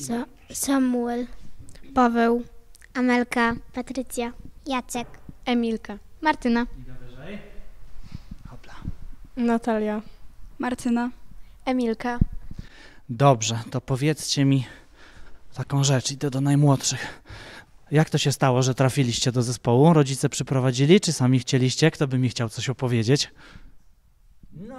Sa Samuel, Paweł, Amelka, Patrycja, Jacek, Emilka, Martyna, Hopla. Natalia, Martyna, Emilka. Dobrze, to powiedzcie mi taką rzecz, idę do najmłodszych. Jak to się stało, że trafiliście do zespołu? Rodzice przyprowadzili, czy sami chcieliście? Kto by mi chciał coś opowiedzieć? No,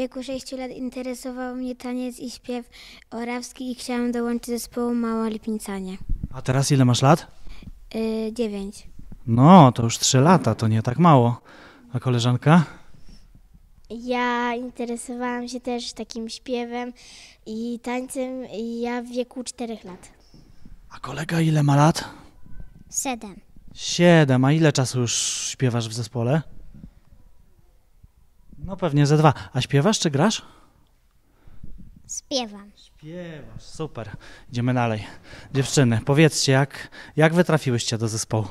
wieku 6 lat interesował mnie taniec i śpiew orawski i chciałam dołączyć do zespołu Mała Lipnicanie. A teraz ile masz lat? Yy, 9. No, to już 3 lata, to nie tak mało. A koleżanka? Ja interesowałam się też takim śpiewem i tańcem ja w wieku 4 lat. A kolega ile ma lat? Siedem. Siedem, a ile czasu już śpiewasz w zespole? No pewnie ze dwa. A śpiewasz czy grasz? Śpiewam. Śpiewasz, super. Idziemy dalej. Dziewczyny, powiedzcie, jak, jak wytrafiłyście do zespołu?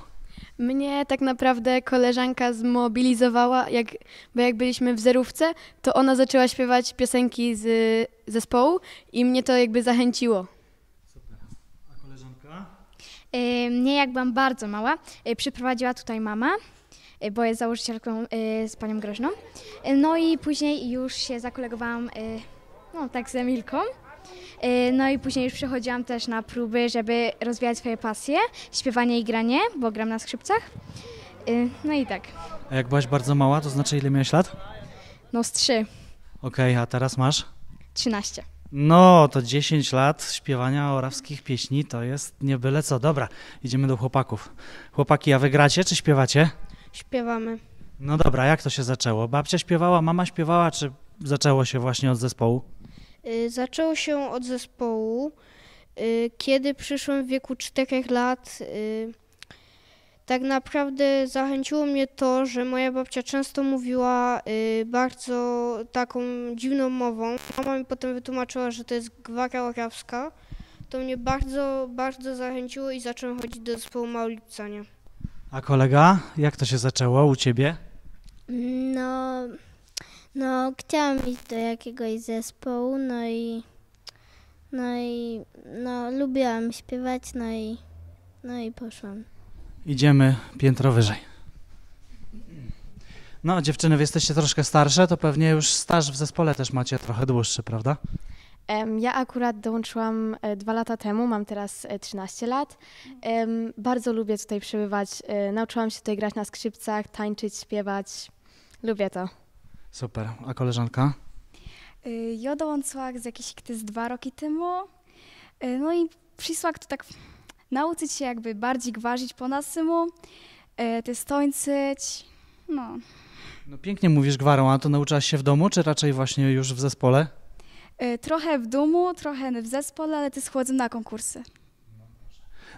Mnie tak naprawdę koleżanka zmobilizowała, jak, bo jak byliśmy w zerówce, to ona zaczęła śpiewać piosenki z zespołu i mnie to jakby zachęciło. Super. A koleżanka? Y, mnie, jak byłam bardzo mała, y, przyprowadziła tutaj mama. Y, bo jest założycielką y, z panią Groźną. Y, no i później już się zakolegowałam, no tak z Emilką. No i później już przechodziłam też na próby, żeby rozwijać swoje pasje, śpiewanie i granie, bo gram na skrzypcach. No i tak. A jak byłaś bardzo mała, to znaczy ile miałaś lat? No z trzy. Okej, okay, a teraz masz? 13. No, to 10 lat śpiewania orawskich pieśni to jest nie byle co. Dobra, idziemy do chłopaków. Chłopaki, a wygracie czy śpiewacie? śpiewamy. No dobra, jak to się zaczęło? Babcia śpiewała, mama śpiewała, czy zaczęło się właśnie od zespołu? Y, zaczęło się od zespołu. Y, kiedy przyszłem w wieku 4 lat, y, tak naprawdę zachęciło mnie to, że moja babcia często mówiła bardzo taką dziwną mową. Mama mi potem wytłumaczyła, że to jest gwara orawska. To mnie bardzo, bardzo zachęciło i zacząłem chodzić do zespołu Małolipcania. A kolega, jak to się zaczęło u ciebie? No, no chciałam iść do jakiegoś zespołu, no i no i no lubiłam śpiewać, no i no i poszłam. Idziemy piętro wyżej. No, dziewczyny, wy jesteście troszkę starsze, to pewnie już staż w zespole też macie trochę dłuższy, prawda? Ja akurat dołączyłam e, dwa lata temu, mam teraz 13 e, lat. Bardzo lubię tutaj przebywać. E, nauczyłam się tutaj grać na skrzypcach, tańczyć, śpiewać. Lubię to. Super. A koleżanka? Y, ja dołączyłam z jakiejś z dwa roki temu. Y, no i przysłak to tak nauczyć się jakby bardziej gwarzyć po nasymu, y, te jest no. No pięknie mówisz gwarą, a to nauczyłaś się w domu, czy raczej właśnie już w zespole? E, trochę w Dumu, trochę w zespole, ale ty schodzę na konkursy.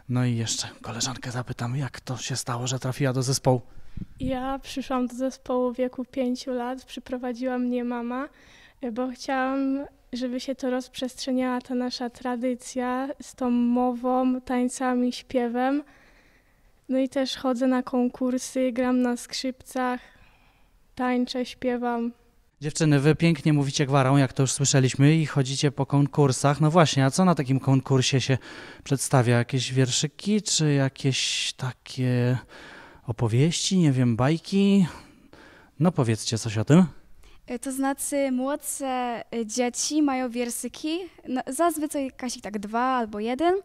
No i jeszcze koleżankę zapytam, jak to się stało, że trafiła do zespołu? Ja przyszłam do zespołu w wieku pięciu lat, przyprowadziła mnie mama, e, bo chciałam, żeby się to rozprzestrzeniała ta nasza tradycja z tą mową, tańcami, śpiewem. No i też chodzę na konkursy, gram na skrzypcach, tańczę, śpiewam. Dziewczyny, wy pięknie mówicie gwarą, jak to już słyszeliśmy, i chodzicie po konkursach. No właśnie, a co na takim konkursie się przedstawia? Jakieś wierszyki, czy jakieś takie opowieści, nie wiem, bajki? No powiedzcie coś o tym. E, to znaczy, młodsze e, dzieci mają wiersyki, no, zazwyczaj jakaś tak dwa albo jeden,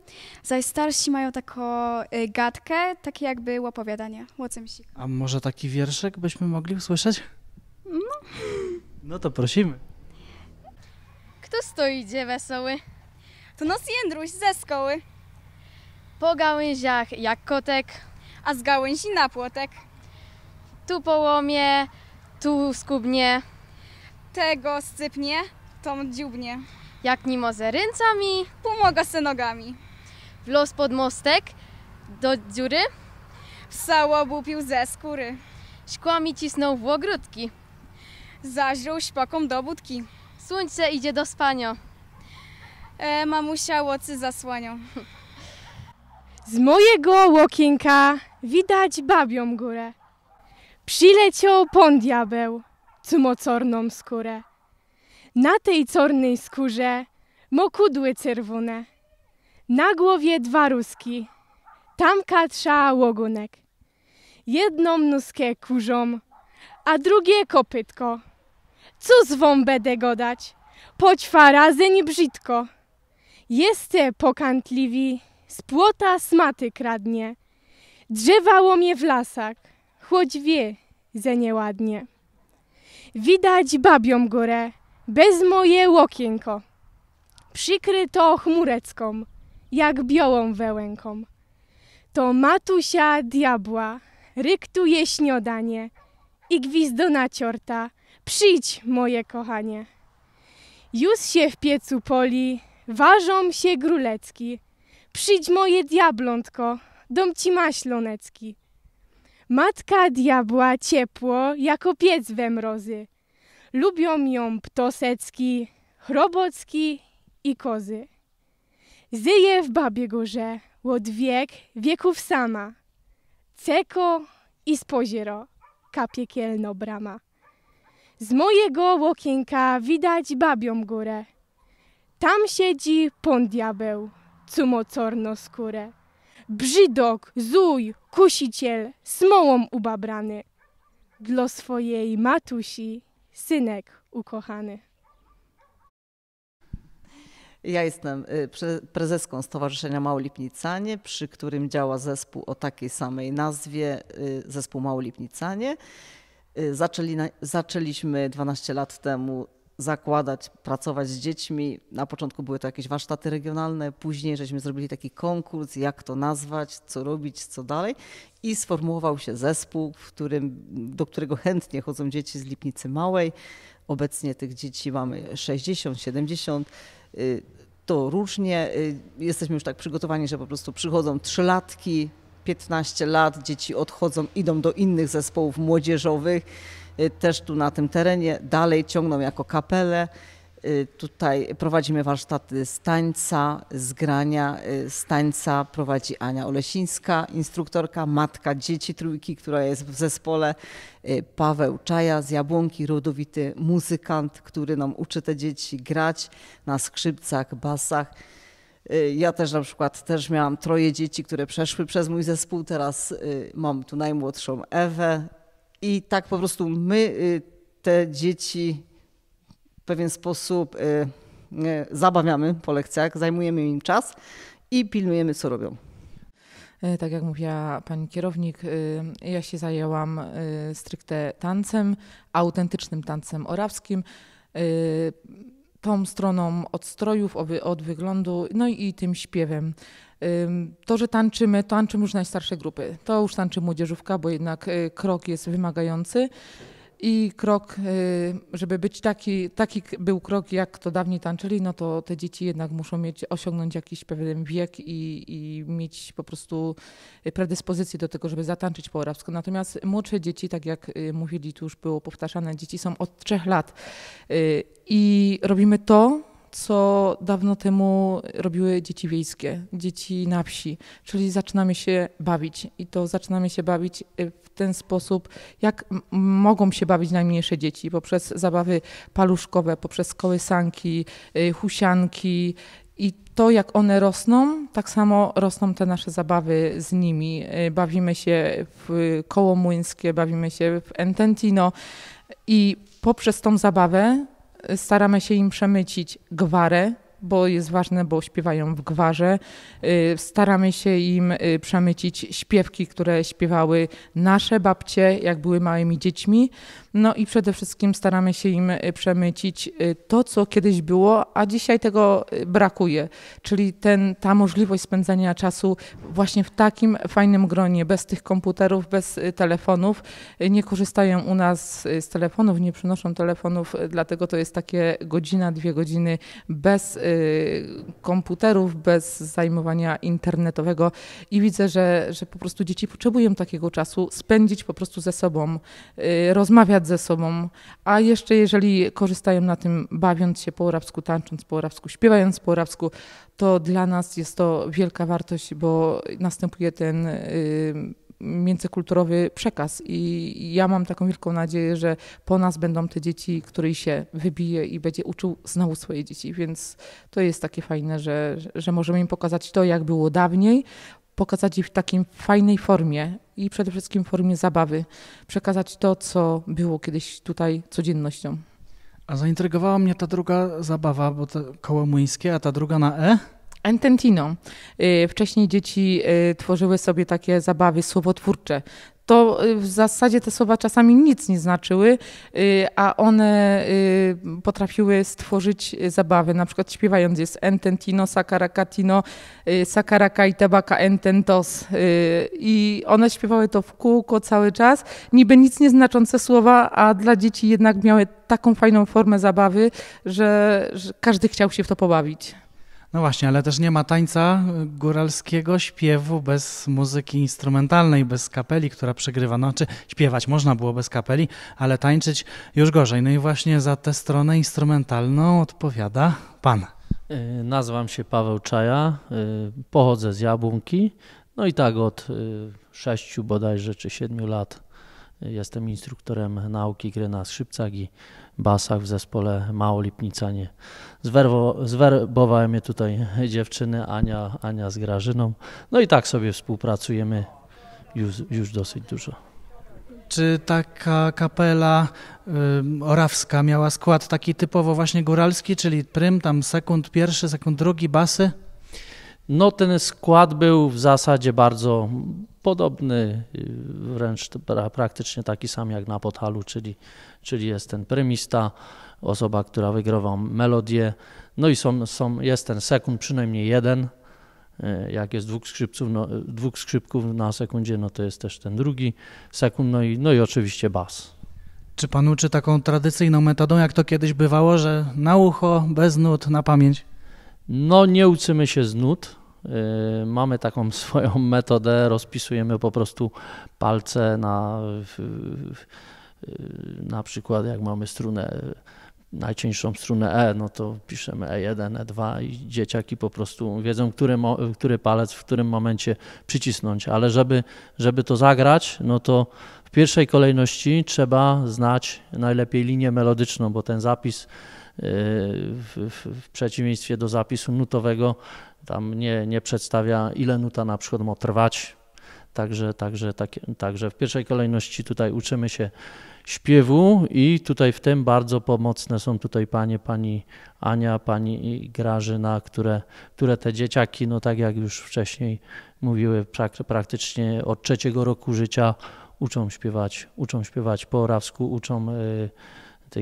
zaś starsi mają taką e, gadkę, takie jakby opowiadanie, młodsze A może taki wierszyk byśmy mogli usłyszeć? No. No to prosimy. Kto stoi wesoły? To nos Jędruś ze szkoły. Po gałęziach jak kotek, a z gałęzi na płotek. Tu połomie, tu skubnie. Tego sypnie, to dziubnie. Jak nimo ręcami, pomaga se nogami. W los pod mostek, do dziury. W sałobu pił ze skóry. Szkłami cisnął w ogródki. Zaźrął śpakom do budki. Słońce idzie do spania. E, mamusia łocy zasłanią. Z mojego łokienka widać babią górę. Przyleciał pon diabeł, cumocorną skórę. Na tej cornej skórze mokudły czerwone. Na głowie dwa ruski, tam katrza łogunek. Jedną nóżkę kurzą, a drugie kopytko. Co z wą będę godać? Poćwa razy nie brzydko. Jeste pokantliwi, z płota smaty kradnie. Drzewa łomie w lasach, choć wie ze nieładnie. Widać babią górę, bez moje łokienko. Przykryto chmurecką, jak białą wełęką. To matusia diabła, ryktuje śniadanie i gwizdo ciorta. Przyjdź, moje kochanie. Już się w piecu poli, ważą się grulecki. Przyjdź, moje diablątko, dom ci maślonecki. Matka diabła ciepło, jako piec we mrozy. Lubią ją ptosecki, chrobocki i kozy. Zyje w babie gorze, łod wiek wieków sama. Ceko i spoziero, kapiekielno brama. Z mojego łokienka widać babią górę. Tam siedzi pon diabeł, cumocorno skórę. Brzydok, zuj, kusiciel, smołą ubabrany. Dla swojej matusi, synek ukochany. Ja jestem y, prezeską Stowarzyszenia Małolipnicanie, przy którym działa zespół o takiej samej nazwie, y, zespół Małolipnicanie. Y, zaczęli, zaczęliśmy 12 lat temu zakładać, pracować z dziećmi. Na początku były to jakieś warsztaty regionalne, później żeśmy zrobili taki konkurs, jak to nazwać, co robić, co dalej. I sformułował się zespół, w którym, do którego chętnie chodzą dzieci z Lipnicy Małej. Obecnie tych dzieci mamy 60, 70 y, to różnie. Y, jesteśmy już tak przygotowani, że po prostu przychodzą trzylatki, 15 lat dzieci odchodzą, idą do innych zespołów młodzieżowych, y, też tu na tym terenie, dalej ciągną jako kapelę. Y, tutaj prowadzimy warsztaty z tańca, z grania. Y, z tańca prowadzi Ania Olesińska, instruktorka, matka dzieci trójki, która jest w zespole. Paweł Czaja z Jabłonki, rodowity muzykant, który nam uczy te dzieci grać na skrzypcach, basach. Y, ja też na przykład też miałam troje dzieci, które przeszły przez mój zespół. Teraz y, mam tu najmłodszą Ewę. I tak po prostu my y, te dzieci w pewien sposób zabawiamy po lekcjach, zajmujemy im czas i pilnujemy, co robią. E, tak jak mówiła pani kierownik, ja się zajęłam stricte tancem, autentycznym tancem orawskim tą stroną od strojów, od wyglądu, no i tym śpiewem. To, że tańczymy, tańczymy już najstarsze grupy. To już tańczy młodzieżówka, bo jednak y, krok jest wymagający. I krok, y, żeby być taki, taki był krok, jak to dawniej tańczyli, no to te dzieci jednak muszą mieć, osiągnąć jakiś pewien wiek i, i mieć po prostu y, predyspozycję do tego, żeby zatanczyć po arabsku. Natomiast młodsze dzieci, tak jak y, mówili, tu już było powtarzane, dzieci są od trzech lat i robimy to, co dawno temu robiły dzieci wiejskie, dzieci na wsi, czyli zaczynamy się bawić i to zaczynamy się bawić y, w ten sposób, jak mogą się bawić najmniejsze dzieci, poprzez zabawy paluszkowe, poprzez kołysanki, y, husianki i to, jak one rosną, tak samo rosną te nasze zabawy z nimi. Y, bawimy się w koło młyńskie, bawimy się w Ententino i poprzez tą zabawę staramy się im przemycić gwarę, bo jest ważne, bo śpiewają w gwarze. Y, staramy się im y, przemycić śpiewki, które śpiewały nasze babcie, jak były małymi dziećmi. No i przede wszystkim staramy się im y, przemycić y, to, co kiedyś było, a dzisiaj tego y, brakuje. Czyli ten, ta możliwość spędzania czasu właśnie w takim fajnym gronie, bez tych komputerów, bez telefonów. Nie korzystają u nas z telefonów, nie przynoszą telefonów, dlatego to jest takie godzina, dwie godziny bez komputerów, bez zajmowania internetowego. I widzę, że, że po prostu dzieci potrzebują takiego czasu spędzić po prostu ze sobą, rozmawiać ze sobą, a jeszcze jeżeli korzystają na tym, bawiąc się po arabsku, tańcząc po arabsku, śpiewając po arabsku, to dla nas jest to wielka wartość, bo następuje ten. Y, międzykulturowy przekaz. I ja mam taką wielką nadzieję, że po nas będą te dzieci, który się wybije i będzie uczył znowu swoje dzieci. Więc to jest takie fajne, że, że możemy im pokazać to, jak było dawniej, pokazać ich w takiej fajnej formie i przede wszystkim w formie zabawy, przekazać to, co było kiedyś tutaj codziennością. A zaintrygowała mnie ta druga zabawa, bo to koło młyńskie, a ta druga na E? Ententino. Y, wcześniej dzieci y, tworzyły sobie takie zabawy słowotwórcze to y, w zasadzie te słowa czasami nic nie znaczyły, y, a one y, potrafiły stworzyć zabawy. Na przykład śpiewając jest ententino, sakarakatino, sakaraka i tabaka ententos. I one śpiewały to w kółko cały czas. Niby nic nieznaczące słowa, a dla dzieci jednak miały taką fajną formę zabawy, że, że każdy chciał się w to pobawić. No właśnie, ale też nie ma tańca góralskiego śpiewu bez muzyki instrumentalnej, bez kapeli, która przegrywa. No, czy śpiewać można było bez kapeli, ale tańczyć już gorzej. No i właśnie za tę stronę instrumentalną odpowiada pan. E, nazywam się Paweł Czaja, e, pochodzę z Jabłonki. No i tak od e, sześciu bodajże czy siedmiu lat Jestem instruktorem nauki gry na skrzypcach i basach w zespole Mało Lipnicanie. Zwerwo, zwerbowałem je tutaj dziewczyny Ania, Ania z Grażyną. No i tak sobie współpracujemy już, już dosyć dużo. Czy taka kapela y, orawska miała skład taki typowo właśnie góralski, czyli prym, tam sekund pierwszy, sekund drugi, basy? No ten skład był w zasadzie bardzo podobny, wręcz praktycznie taki sam jak na Potalu, czyli, czyli jest ten prymista, osoba, która wygrywa melodię, no i są, są, jest ten sekund przynajmniej jeden, e, jak jest dwóch, skrzypców, no, dwóch skrzypków na sekundzie, no to jest też ten drugi sekund, no i, no i oczywiście bas. Czy pan uczy taką tradycyjną metodą, jak to kiedyś bywało, że na ucho, bez nut, na pamięć? No, nie uczymy się z nut. Y, mamy taką swoją metodę, rozpisujemy po prostu palce na, na przykład jak mamy strunę, najcieńszą strunę E, no to piszemy E1, E2 i dzieciaki po prostu wiedzą, który, który palec w którym momencie przycisnąć, ale żeby, żeby to zagrać, no to w pierwszej kolejności trzeba znać najlepiej linię melodyczną, bo ten zapis w, w, przeciwieństwie do zapisu nutowego, tam nie, nie przedstawia, ile nuta na przykład ma trwać. Także, także, tak, także w pierwszej kolejności tutaj uczymy się śpiewu i tutaj w tym bardzo pomocne są tutaj panie, pani Ania, pani Grażyna, które, które te dzieciaki, no tak jak już wcześniej mówiły, prak praktycznie od trzeciego roku życia uczą śpiewać, uczą śpiewać po orawsku, uczą... Yy,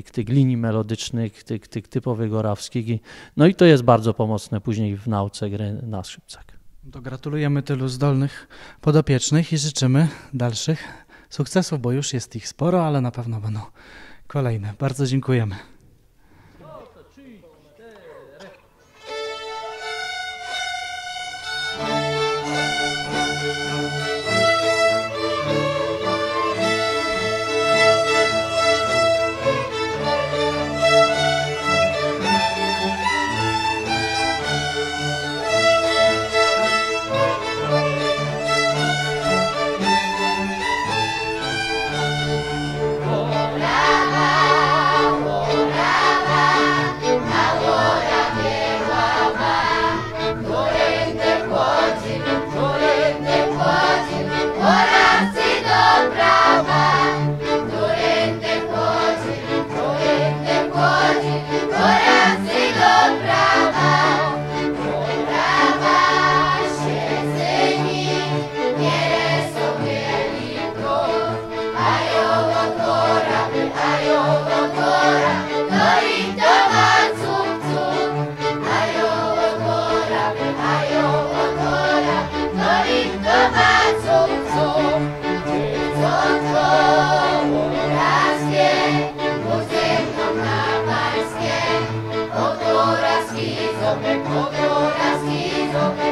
tych, tych linii melodycznych, tych, tych typowych orawskich. I, no i to jest bardzo pomocne później w nauce gry na skrzypcach. To gratulujemy tylu zdolnych podopiecznych i życzymy dalszych sukcesów, bo już jest ich sporo, ale na pewno będą kolejne. Bardzo dziękujemy.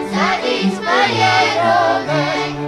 za my mojej drogi.